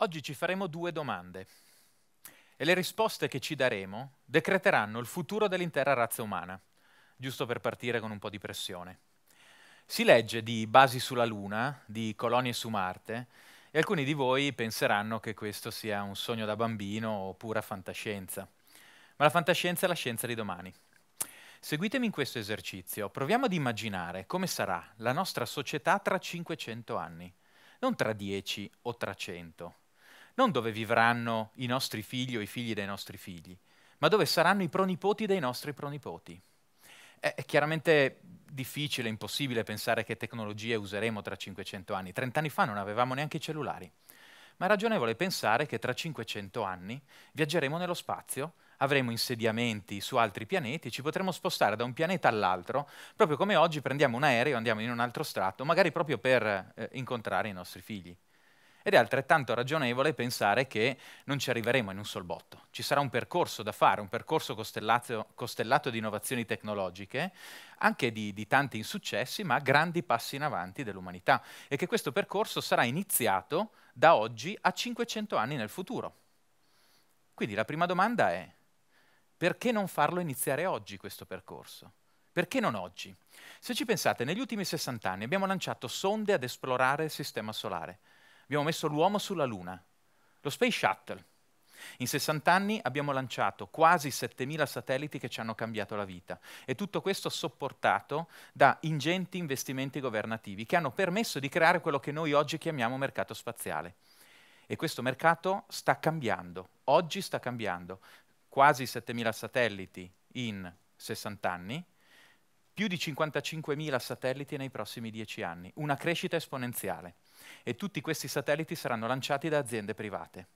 Oggi ci faremo due domande e le risposte che ci daremo decreteranno il futuro dell'intera razza umana, giusto per partire con un po' di pressione. Si legge di basi sulla Luna, di colonie su Marte, e alcuni di voi penseranno che questo sia un sogno da bambino o pura fantascienza. Ma la fantascienza è la scienza di domani. Seguitemi in questo esercizio, proviamo ad immaginare come sarà la nostra società tra 500 anni, non tra 10 o tra 100, non dove vivranno i nostri figli o i figli dei nostri figli, ma dove saranno i pronipoti dei nostri pronipoti. È chiaramente difficile, impossibile pensare che tecnologie useremo tra 500 anni. Trent'anni fa non avevamo neanche i cellulari. Ma è ragionevole pensare che tra 500 anni viaggeremo nello spazio avremo insediamenti su altri pianeti, ci potremo spostare da un pianeta all'altro, proprio come oggi prendiamo un aereo, e andiamo in un altro strato, magari proprio per eh, incontrare i nostri figli. Ed è altrettanto ragionevole pensare che non ci arriveremo in un sol botto. Ci sarà un percorso da fare, un percorso costellato, costellato di innovazioni tecnologiche, anche di, di tanti insuccessi, ma grandi passi in avanti dell'umanità. E che questo percorso sarà iniziato da oggi a 500 anni nel futuro. Quindi la prima domanda è, perché non farlo iniziare oggi questo percorso? Perché non oggi? Se ci pensate, negli ultimi 60 anni abbiamo lanciato sonde ad esplorare il Sistema Solare. Abbiamo messo l'uomo sulla Luna, lo Space Shuttle. In 60 anni abbiamo lanciato quasi 7.000 satelliti che ci hanno cambiato la vita e tutto questo sopportato da ingenti investimenti governativi che hanno permesso di creare quello che noi oggi chiamiamo mercato spaziale. E questo mercato sta cambiando, oggi sta cambiando quasi 7.000 satelliti in 60 anni, più di 55.000 satelliti nei prossimi 10 anni, una crescita esponenziale. E tutti questi satelliti saranno lanciati da aziende private.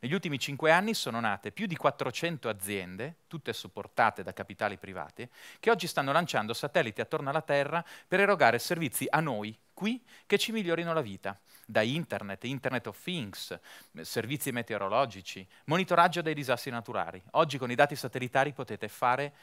Negli ultimi 5 anni sono nate più di 400 aziende, tutte supportate da capitali privati, che oggi stanno lanciando satelliti attorno alla Terra per erogare servizi a noi, qui che ci migliorino la vita, da internet, internet of things, servizi meteorologici, monitoraggio dei disastri naturali. Oggi con i dati satellitari potete fare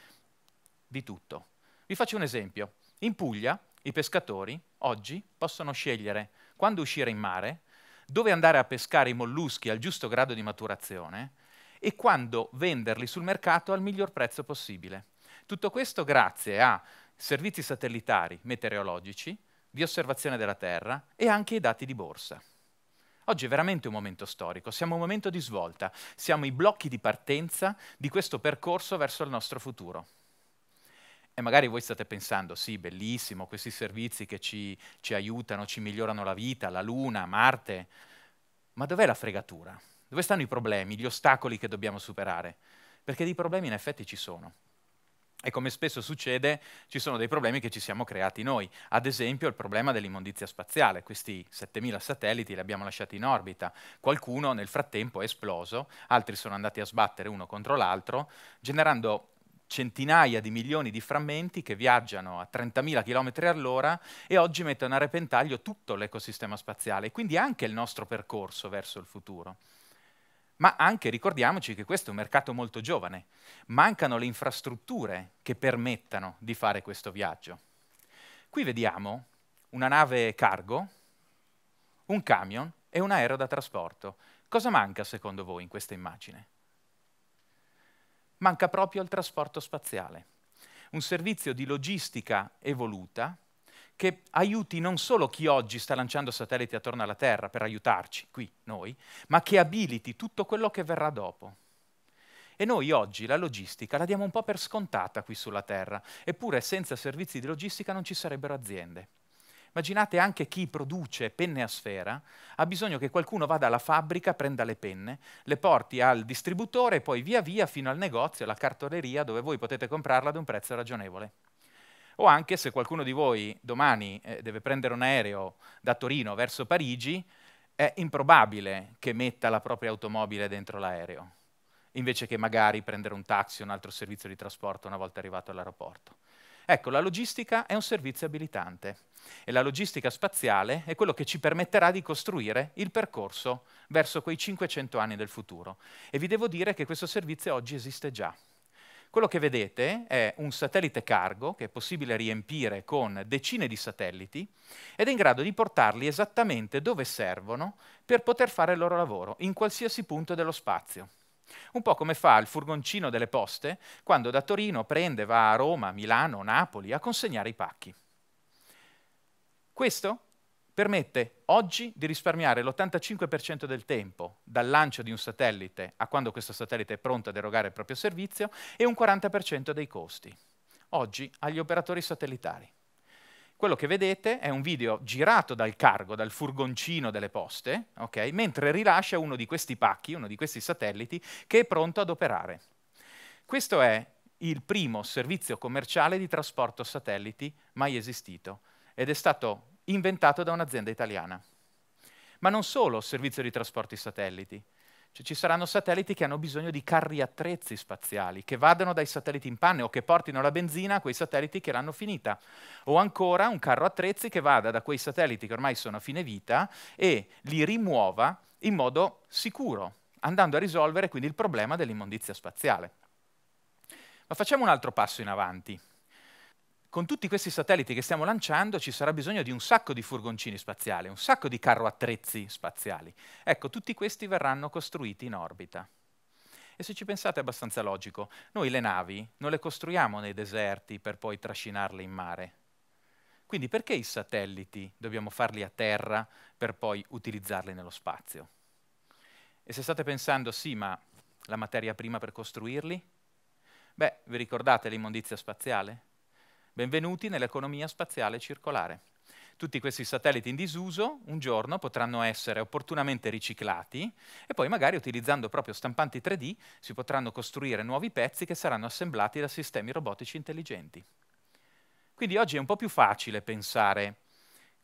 di tutto. Vi faccio un esempio. In Puglia i pescatori oggi possono scegliere quando uscire in mare, dove andare a pescare i molluschi al giusto grado di maturazione e quando venderli sul mercato al miglior prezzo possibile. Tutto questo grazie a servizi satellitari meteorologici, di osservazione della Terra e anche i dati di borsa. Oggi è veramente un momento storico, siamo un momento di svolta, siamo i blocchi di partenza di questo percorso verso il nostro futuro. E magari voi state pensando, sì, bellissimo, questi servizi che ci, ci aiutano, ci migliorano la vita, la Luna, Marte, ma dov'è la fregatura? Dove stanno i problemi, gli ostacoli che dobbiamo superare? Perché dei problemi in effetti ci sono. E come spesso succede, ci sono dei problemi che ci siamo creati noi. Ad esempio il problema dell'immondizia spaziale. Questi 7000 satelliti li abbiamo lasciati in orbita. Qualcuno nel frattempo è esploso, altri sono andati a sbattere uno contro l'altro, generando centinaia di milioni di frammenti che viaggiano a 30.000 km all'ora e oggi mettono a repentaglio tutto l'ecosistema spaziale, quindi anche il nostro percorso verso il futuro. Ma anche ricordiamoci che questo è un mercato molto giovane, mancano le infrastrutture che permettano di fare questo viaggio. Qui vediamo una nave cargo, un camion e un aereo da trasporto. Cosa manca secondo voi in questa immagine? Manca proprio il trasporto spaziale, un servizio di logistica evoluta che aiuti non solo chi oggi sta lanciando satelliti attorno alla Terra per aiutarci, qui noi, ma che abiliti tutto quello che verrà dopo. E noi oggi la logistica la diamo un po' per scontata qui sulla Terra, eppure senza servizi di logistica non ci sarebbero aziende. Immaginate anche chi produce penne a sfera ha bisogno che qualcuno vada alla fabbrica, prenda le penne, le porti al distributore e poi via via fino al negozio, alla cartoleria dove voi potete comprarla ad un prezzo ragionevole o anche se qualcuno di voi domani eh, deve prendere un aereo da Torino verso Parigi, è improbabile che metta la propria automobile dentro l'aereo, invece che magari prendere un taxi o un altro servizio di trasporto una volta arrivato all'aeroporto. Ecco, la logistica è un servizio abilitante e la logistica spaziale è quello che ci permetterà di costruire il percorso verso quei 500 anni del futuro. E vi devo dire che questo servizio oggi esiste già. Quello che vedete è un satellite cargo che è possibile riempire con decine di satelliti ed è in grado di portarli esattamente dove servono per poter fare il loro lavoro, in qualsiasi punto dello spazio. Un po' come fa il furgoncino delle poste quando da Torino prende, va a Roma, Milano, Napoli a consegnare i pacchi. Questo permette oggi di risparmiare l'85% del tempo dal lancio di un satellite a quando questo satellite è pronto ad erogare il proprio servizio e un 40% dei costi. Oggi agli operatori satellitari. Quello che vedete è un video girato dal cargo, dal furgoncino delle poste, okay, mentre rilascia uno di questi pacchi, uno di questi satelliti, che è pronto ad operare. Questo è il primo servizio commerciale di trasporto satelliti mai esistito ed è stato inventato da un'azienda italiana. Ma non solo servizio di trasporti satelliti, cioè, ci saranno satelliti che hanno bisogno di carri attrezzi spaziali, che vadano dai satelliti in panne o che portino la benzina a quei satelliti che l'hanno finita. O ancora un carro attrezzi che vada da quei satelliti che ormai sono a fine vita e li rimuova in modo sicuro, andando a risolvere quindi il problema dell'immondizia spaziale. Ma facciamo un altro passo in avanti con tutti questi satelliti che stiamo lanciando ci sarà bisogno di un sacco di furgoncini spaziali, un sacco di carroattrezzi spaziali. Ecco, tutti questi verranno costruiti in orbita. E se ci pensate è abbastanza logico, noi le navi non le costruiamo nei deserti per poi trascinarle in mare. Quindi perché i satelliti dobbiamo farli a terra per poi utilizzarli nello spazio? E se state pensando, sì, ma la materia prima per costruirli? Beh, vi ricordate l'immondizia spaziale? Benvenuti nell'economia spaziale circolare. Tutti questi satelliti in disuso un giorno potranno essere opportunamente riciclati e poi magari utilizzando proprio stampanti 3D si potranno costruire nuovi pezzi che saranno assemblati da sistemi robotici intelligenti. Quindi oggi è un po' più facile pensare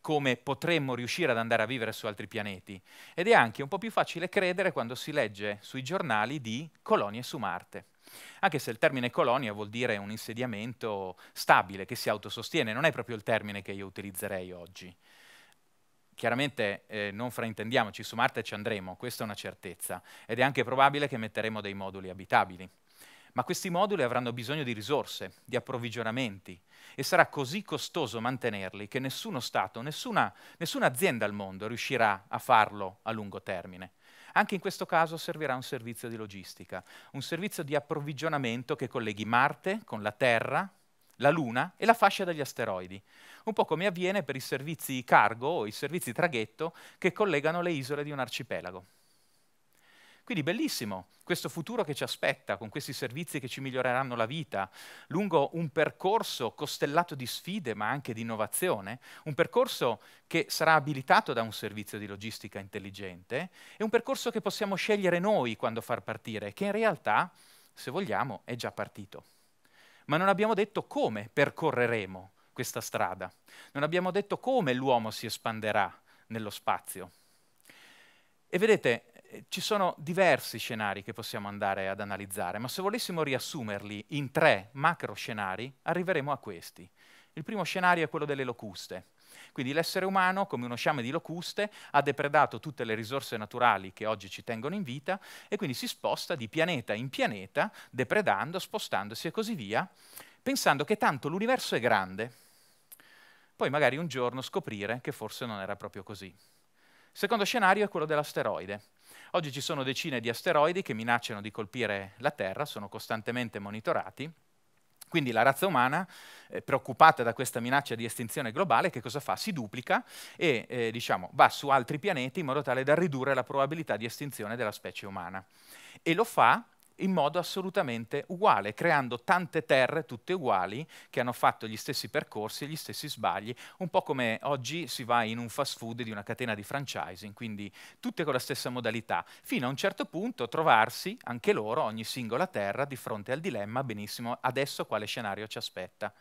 come potremmo riuscire ad andare a vivere su altri pianeti ed è anche un po' più facile credere quando si legge sui giornali di colonie su Marte anche se il termine colonia vuol dire un insediamento stabile, che si autosostiene, non è proprio il termine che io utilizzerei oggi. Chiaramente eh, non fraintendiamoci, su Marte ci andremo, questa è una certezza, ed è anche probabile che metteremo dei moduli abitabili. Ma questi moduli avranno bisogno di risorse, di approvvigionamenti, e sarà così costoso mantenerli che nessuno Stato, nessuna, nessuna azienda al mondo riuscirà a farlo a lungo termine. Anche in questo caso servirà un servizio di logistica, un servizio di approvvigionamento che colleghi Marte con la Terra, la Luna e la fascia degli asteroidi, un po' come avviene per i servizi cargo o i servizi traghetto che collegano le isole di un arcipelago. Quindi bellissimo questo futuro che ci aspetta, con questi servizi che ci miglioreranno la vita, lungo un percorso costellato di sfide ma anche di innovazione, un percorso che sarà abilitato da un servizio di logistica intelligente e un percorso che possiamo scegliere noi quando far partire, che in realtà, se vogliamo, è già partito. Ma non abbiamo detto come percorreremo questa strada, non abbiamo detto come l'uomo si espanderà nello spazio. E vedete, eh, ci sono diversi scenari che possiamo andare ad analizzare, ma se volessimo riassumerli in tre macro scenari, arriveremo a questi. Il primo scenario è quello delle locuste. Quindi l'essere umano, come uno sciame di locuste, ha depredato tutte le risorse naturali che oggi ci tengono in vita e quindi si sposta di pianeta in pianeta, depredando, spostandosi e così via, pensando che tanto l'universo è grande. Poi magari un giorno scoprire che forse non era proprio così. Il secondo scenario è quello dell'asteroide. Oggi ci sono decine di asteroidi che minacciano di colpire la Terra, sono costantemente monitorati. Quindi la razza umana, eh, preoccupata da questa minaccia di estinzione globale, che cosa fa? Si duplica e eh, diciamo, va su altri pianeti in modo tale da ridurre la probabilità di estinzione della specie umana. E lo fa in modo assolutamente uguale, creando tante terre tutte uguali che hanno fatto gli stessi percorsi e gli stessi sbagli, un po' come oggi si va in un fast food di una catena di franchising, quindi tutte con la stessa modalità, fino a un certo punto trovarsi anche loro, ogni singola terra, di fronte al dilemma, benissimo, adesso quale scenario ci aspetta.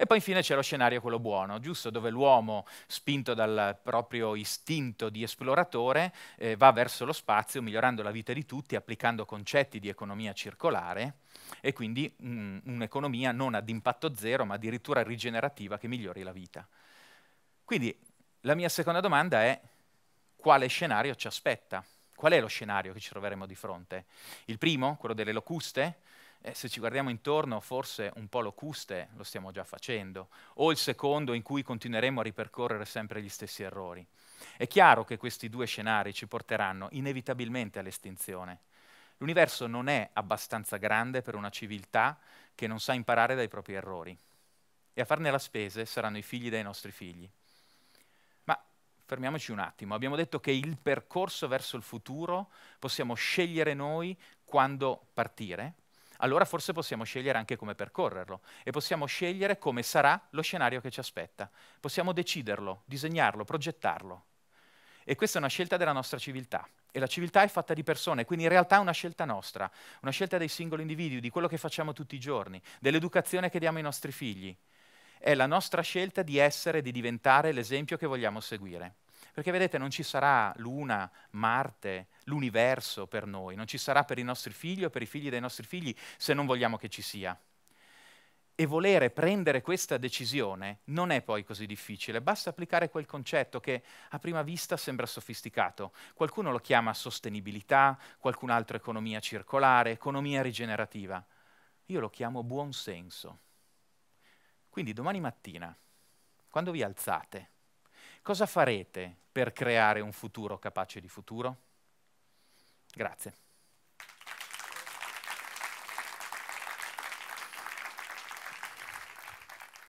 E poi infine c'è lo scenario quello buono, giusto, dove l'uomo, spinto dal proprio istinto di esploratore, eh, va verso lo spazio, migliorando la vita di tutti, applicando concetti di economia circolare e quindi mh, mm, un'economia non ad impatto zero, ma addirittura rigenerativa che migliori la vita. Quindi la mia seconda domanda è quale scenario ci aspetta? Qual è lo scenario che ci troveremo di fronte? Il primo, quello delle locuste, eh, se ci guardiamo intorno, forse un po' locuste lo stiamo già facendo, o il secondo in cui continueremo a ripercorrere sempre gli stessi errori. È chiaro che questi due scenari ci porteranno inevitabilmente all'estinzione. L'universo non è abbastanza grande per una civiltà che non sa imparare dai propri errori e a farne la spese saranno i figli dei nostri figli. Ma fermiamoci un attimo, abbiamo detto che il percorso verso il futuro possiamo scegliere noi quando partire, allora forse possiamo scegliere anche come percorrerlo e possiamo scegliere come sarà lo scenario che ci aspetta. Possiamo deciderlo, disegnarlo, progettarlo. E questa è una scelta della nostra civiltà. E la civiltà è fatta di persone, quindi in realtà è una scelta nostra, una scelta dei singoli individui, di quello che facciamo tutti i giorni, dell'educazione che diamo ai nostri figli. È la nostra scelta di essere, di diventare l'esempio che vogliamo seguire. Perché vedete, non ci sarà l'una, Marte, l'universo per noi, non ci sarà per i nostri figli o per i figli dei nostri figli se non vogliamo che ci sia. E volere prendere questa decisione non è poi così difficile, basta applicare quel concetto che a prima vista sembra sofisticato. Qualcuno lo chiama sostenibilità, qualcun altro economia circolare, economia rigenerativa. Io lo chiamo buonsenso. Quindi domani mattina, quando vi alzate, Cosa farete per creare un futuro capace di futuro? Grazie.